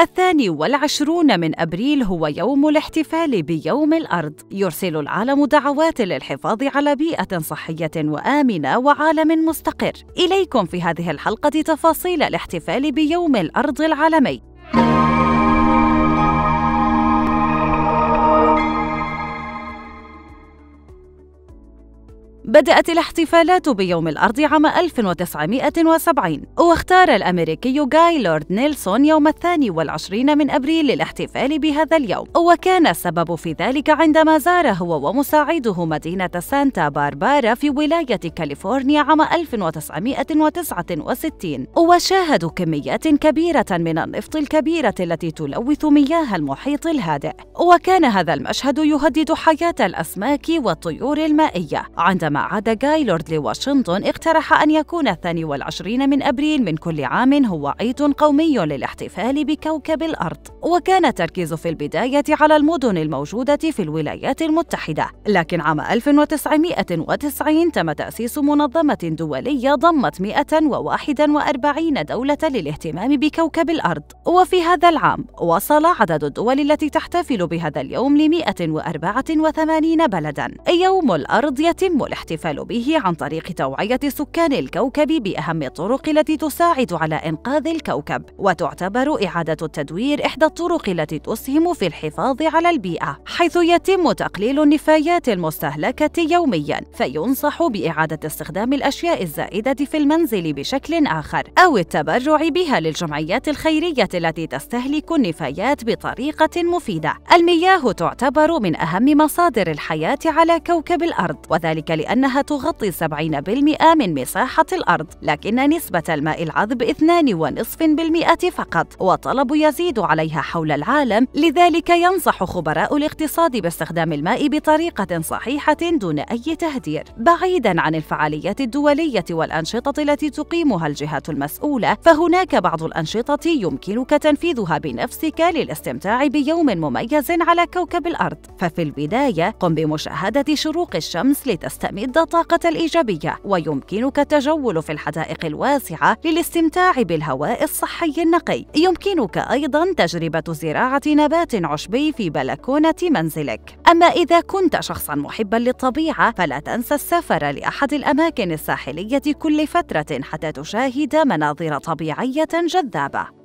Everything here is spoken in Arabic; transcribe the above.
الثاني والعشرون من أبريل هو يوم الاحتفال بيوم الأرض يرسل العالم دعوات للحفاظ على بيئة صحية وآمنة وعالم مستقر إليكم في هذه الحلقة تفاصيل الاحتفال بيوم الأرض العالمي بدأت الاحتفالات بيوم الأرض عام 1970 واختار الأمريكي جاي لورد نيلسون يوم الثاني والعشرين من أبريل للاحتفال بهذا اليوم وكان السبب في ذلك عندما زار هو ومساعده مدينة سانتا باربارا في ولاية كاليفورنيا عام 1969 وشاهدوا كميات كبيرة من النفط الكبيرة التي تلوث مياه المحيط الهادئ وكان هذا المشهد يهدد حياة الأسماك والطيور المائية عندما عندما عاد غايلورد لواشنطن اقترح أن يكون الثاني والعشرين من أبريل من كل عام هو عيد قومي للاحتفال بكوكب الأرض وكان التركيز في البداية على المدن الموجودة في الولايات المتحدة لكن عام 1990 تم تأسيس منظمة دولية ضمت 141 دولة للاهتمام بكوكب الأرض وفي هذا العام وصل عدد الدول التي تحتفل بهذا اليوم ل 184 بلداً يوم الأرض يتم الاحتفال الاحتفال به عن طريق توعية سكان الكوكب بأهم الطرق التي تساعد على إنقاذ الكوكب وتعتبر إعادة التدوير إحدى الطرق التي تسهم في الحفاظ على البيئة حيث يتم تقليل النفايات المستهلكة يوميا فينصح بإعادة استخدام الأشياء الزائدة في المنزل بشكل آخر أو التبرع بها للجمعيات الخيرية التي تستهلك النفايات بطريقة مفيدة المياه تعتبر من أهم مصادر الحياة على كوكب الأرض وذلك لأن بأنها تغطي 70% من مساحة الأرض لكن نسبة الماء العذب 2.5% فقط والطلب يزيد عليها حول العالم لذلك ينصح خبراء الاقتصاد باستخدام الماء بطريقة صحيحة دون أي تهدير بعيداً عن الفعاليات الدولية والأنشطة التي تقيمها الجهات المسؤولة فهناك بعض الأنشطة يمكنك تنفيذها بنفسك للاستمتاع بيوم مميز على كوكب الأرض ففي البداية قم بمشاهدة شروق الشمس لتستمتع تمد الطاقة الإيجابية ويمكنك التجول في الحدائق الواسعة للاستمتاع بالهواء الصحي النقي يمكنك أيضا تجربة زراعة نبات عشبي في بلكونة منزلك أما إذا كنت شخصا محبا للطبيعة فلا تنسى السفر لأحد الأماكن الساحلية كل فترة حتى تشاهد مناظر طبيعية جذابة